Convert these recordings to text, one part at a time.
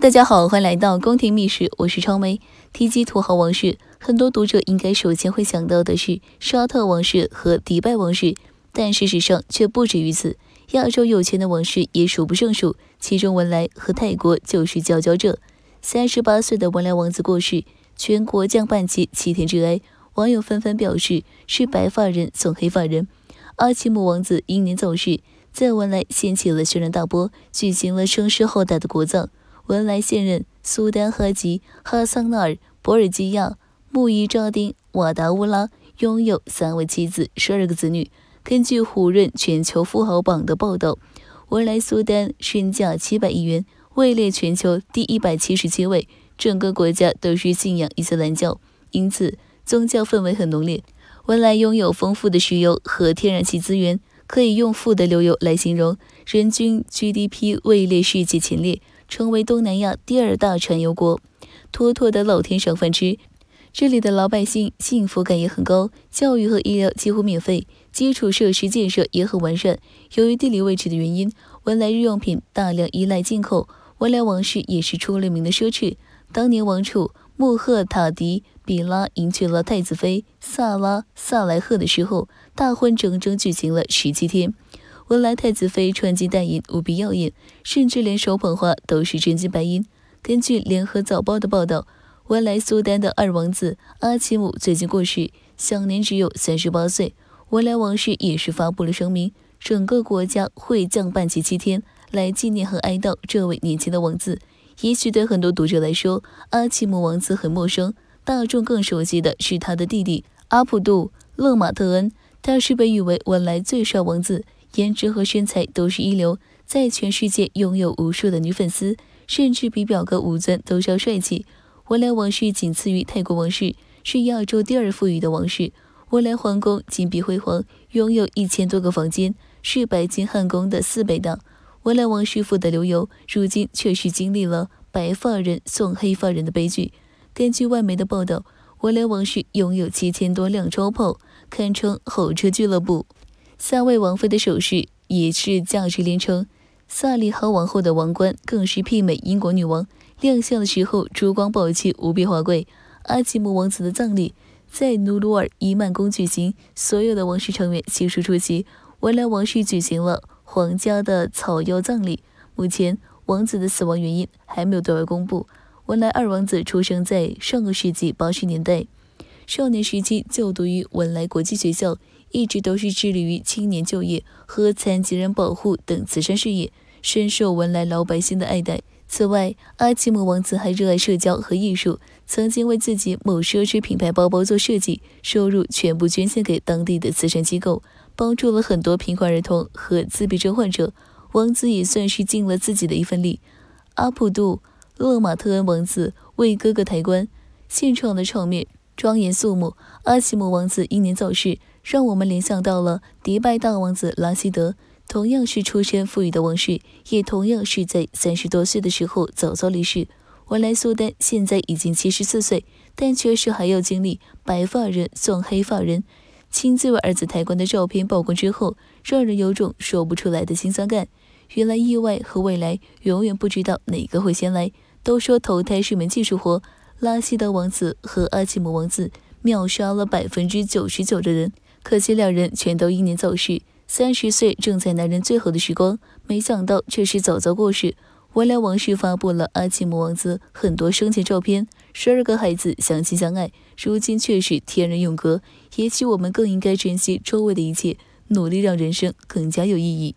大家好，欢迎来到宫廷秘史，我是超梅。提及土豪王室，很多读者应该首先会想到的是沙特王室和迪拜王室，但事实上却不止于此。亚洲有钱的王室也数不胜数，其中文莱和泰国就是佼佼者。三十八岁的文莱王子过世，全国降半旗七天之哀，网友纷纷表示是白发人送黑发人。阿奇姆王子英年早逝，在文莱掀起了轩然大波，举行了声势浩大的国葬。文莱现任苏丹哈吉哈桑纳尔博尔基亚穆伊扎丁瓦达乌拉拥有三位妻子，十二个子女。根据胡润全球富豪榜的报道，文莱苏丹身价七百亿元，位列全球第一百七十七位。整个国家都是信仰伊斯兰教，因此宗教氛围很浓烈。文莱拥有丰富的石油和天然气资源，可以用富得流油来形容。人均 GDP 位列世界前列。成为东南亚第二大产油国，妥妥的老天赏饭吃。这里的老百姓幸福感也很高，教育和医疗几乎免费，基础设施建设也很完善。由于地理位置的原因，文莱日用品大量依赖进口。文莱王室也是出了名的奢侈。当年王储穆赫塔迪比拉迎娶了太子妃萨拉萨莱赫的时候，大婚整整举行了十七天。文莱太子妃穿金戴银无比耀眼，甚至连手捧花都是真金白银。根据《联合早报》的报道，文莱苏丹的二王子阿奇姆最近过世，享年只有三十八岁。文莱王室也是发布了声明，整个国家会降半旗七天来纪念和哀悼这位年轻的王子。也许对很多读者来说，阿奇姆王子很陌生，大众更熟悉的是他的弟弟阿普杜勒马特恩，他是被誉为文莱最帅王子。颜值和身材都是一流，在全世界拥有无数的女粉丝，甚至比表哥吴尊都要帅气。未来王室仅次于泰国王室，是亚洲第二富裕的王室。未来皇宫金碧辉煌，拥有一千多个房间，是白金汉宫的四倍大。未来王室富得流油，如今却是经历了白发人送黑发人的悲剧。根据外媒的报道，未来王室拥有七千多辆超跑，堪称豪车俱乐部。三位王妃的首饰也是价值连城，萨利和王后的王冠更是媲美英国女王。亮相的时候，珠光宝气，无比华贵。阿基姆王子的葬礼在努鲁尔伊曼宫举行，所有的王室成员悉数出席。文莱王室举行了皇家的草药葬礼。目前，王子的死亡原因还没有对外公布。文莱二王子出生在上个世纪八十年代，少年时期就读于文莱国际学校。一直都是致力于青年就业和残疾人保护等慈善事业，深受文莱老百姓的爱戴。此外，阿奇姆王子还热爱社交和艺术，曾经为自己某奢侈品牌包包做设计，收入全部捐献给当地的慈善机构，帮助了很多贫困儿童和自闭症患者。王子也算是尽了自己的一份力。阿普杜勒马特恩王子为哥哥抬棺，现场的场面庄严肃穆。阿奇姆王子英年早逝。让我们联想到了迪拜大王子拉希德，同样是出身富裕的王室，也同样是在三十多岁的时候早早离世。瓦莱苏丹现在已经七十四岁，但确实还要经历白发人送黑发人。亲自为儿子抬棺的照片曝光之后，让人有种说不出来的辛酸感。原来意外和未来永远不知道哪个会先来。都说投胎是门技术活，拉希德王子和阿奇姆王子秒杀了百分之九十九的人。可惜两人全都英年早逝，三十岁正在男人最好的时光，没想到却是早早过世。文莱王室发布了阿基姆王子很多生前照片，十二个孩子相亲相爱，如今却是天人永隔。也许我们更应该珍惜周围的一切，努力让人生更加有意义。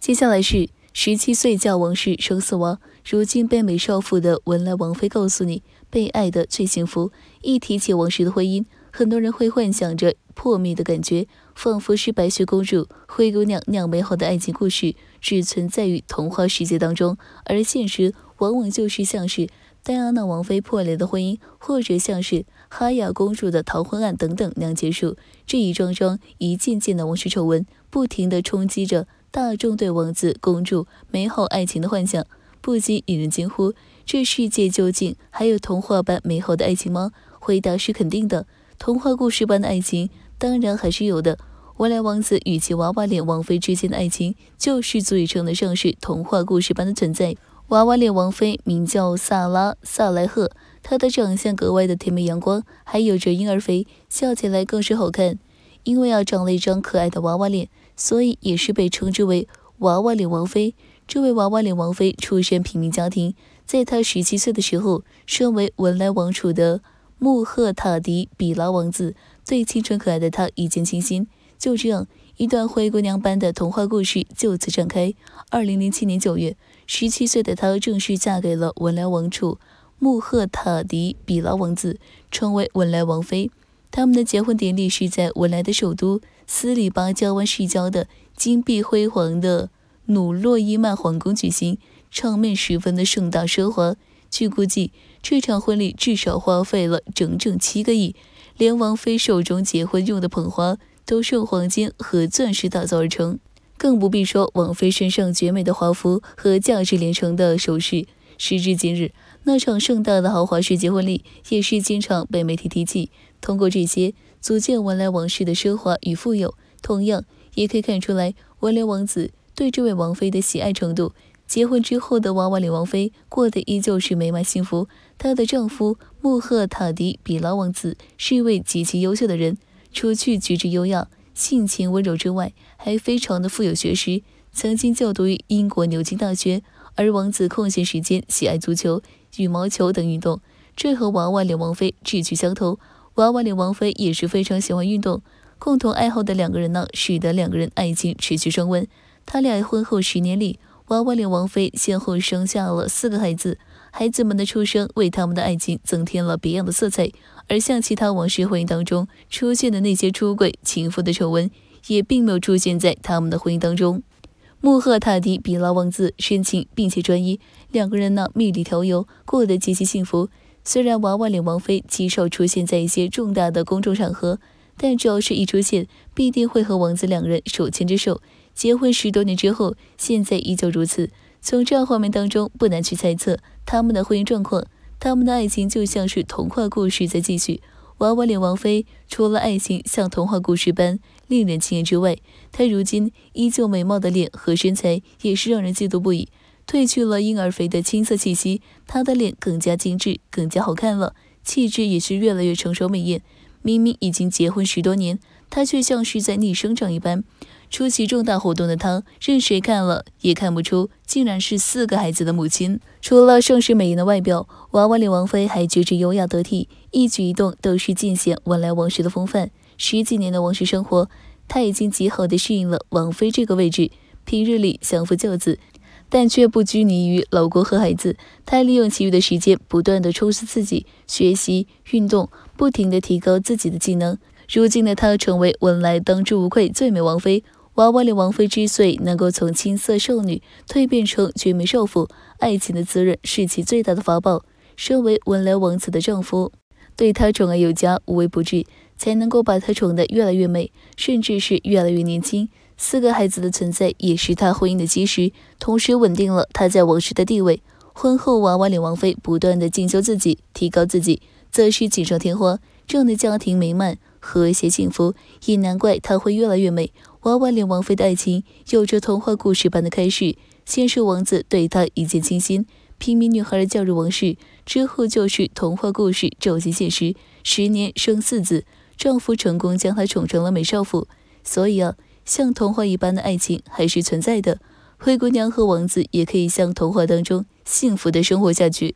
接下来是十七岁嫁王室生死亡，如今被美少妇的文莱王妃告诉你。被爱的最幸福。一提起王室的婚姻，很多人会幻想着破灭的感觉，仿佛是白雪公主、灰姑娘那样美好的爱情故事只存在于童话世界当中。而现实往往就是像是戴安娜王妃破裂的婚姻，或者像是哈雅公主的逃婚案等等那样结束。这一桩桩、一件件的王室丑闻，不停地冲击着大众对王子公主美好爱情的幻想，不禁引人惊呼。这世界究竟还有童话般美好的爱情吗？回答是肯定的。童话故事般的爱情当然还是有的。未来王子与其娃娃脸王妃之间的爱情就是足以称得上是童话故事般的存在。娃娃脸王妃名叫萨拉萨莱赫，她的长相格外的甜美阳光，还有着婴儿肥，笑起来更是好看。因为啊长了一张可爱的娃娃脸，所以也是被称之为娃娃脸王妃。这位娃娃脸王妃出身平民家庭。在他十七岁的时候，身为文莱王储的穆赫塔迪比拉王子对清纯可爱的他一见倾心，就这样，一段灰姑娘般的童话故事就此展开。二零零七年九月，十七岁的她正式嫁给了文莱王储穆赫塔迪比拉王子，成为文莱王妃。他们的结婚典礼是在文莱的首都斯里巴加湾市郊的金碧辉煌的努洛伊曼皇宫举行。场面十分的盛大奢华，据估计这场婚礼至少花费了整整七个亿，连王菲手中结婚用的捧花都是用黄金和钻石打造而成，更不必说王菲身上绝美的华服和价值连城的首饰。时至今日，那场盛大的豪华式婚礼也是经常被媒体提起，通过这些足见文莱王室的奢华与富有，同样也可以看出来文莱王子对这位王妃的喜爱程度。结婚之后的娃娃脸王妃过得依旧是美满幸福。她的丈夫穆赫塔迪比拉王子是一位极其优秀的人，除去举止优雅、性情温柔之外，还非常的富有学识。曾经就读于英国牛津大学，而王子空闲时间喜爱足球、羽毛球等运动，这和娃娃脸王妃志趣相投。娃娃脸王妃也是非常喜欢运动，共同爱好的两个人呢，使得两个人爱情持续升温。他俩婚后十年里。娃娃脸王妃先后生下了四个孩子，孩子们的出生为他们的爱情增添了别样的色彩。而像其他王室婚姻当中出现的那些出轨、情妇的丑闻，也并没有出现在他们的婚姻当中。穆赫塔迪比拉王子深情并且专一，两个人呢蜜里调油，过得极其幸福。虽然娃娃脸王妃极少出现在一些重大的公众场合，但只要是一出现，必定会和王子两人手牵着手。结婚十多年之后，现在依旧如此。从这样画面当中，不难去猜测他们的婚姻状况。他们的爱情就像是童话故事在继续。娃娃脸王菲，除了爱情像童话故事般令人惊艳之外，她如今依旧美貌的脸和身材也是让人嫉妒不已。褪去了婴儿肥的青涩气息，她的脸更加精致，更加好看了，气质也是越来越成熟美艳。明明已经结婚十多年，她却像是在逆生长一般。出席重大活动的她，任谁看了也看不出，竟然是四个孩子的母亲。除了盛世美颜的外表，娃娃脸王菲还举止优雅得体，一举一动都是尽显文莱王室的风范。十几年的王室生活，她已经极好的适应了王妃这个位置。平日里相夫教子，但却不拘泥于老公和孩子，她利用其余的时间，不断的充实自己，学习运动，不停的提高自己的技能。如今的她，成为文莱当之无愧最美王妃。娃娃脸王妃之所以能够从青涩少女蜕变成绝美少妇，爱情的滋润是其最大的法宝。身为文莱王子的丈夫，对她宠爱有加，无微不至，才能够把她宠得越来越美，甚至是越来越年轻。四个孩子的存在也是她婚姻的基石，同时稳定了她在王室的地位。婚后，娃娃脸王妃不断的进修自己，提高自己，则是锦上添花。这样的家庭美满、和谐、幸福，也难怪她会越来越美。娃娃脸王妃的爱情有着童话故事般的开始，先是王子对她一见倾心，平民女孩嫁入王室，之后就是童话故事走进现实，十年生四子，丈夫成功将她宠成了美少妇。所以啊，像童话一般的爱情还是存在的，灰姑娘和王子也可以像童话当中幸福的生活下去。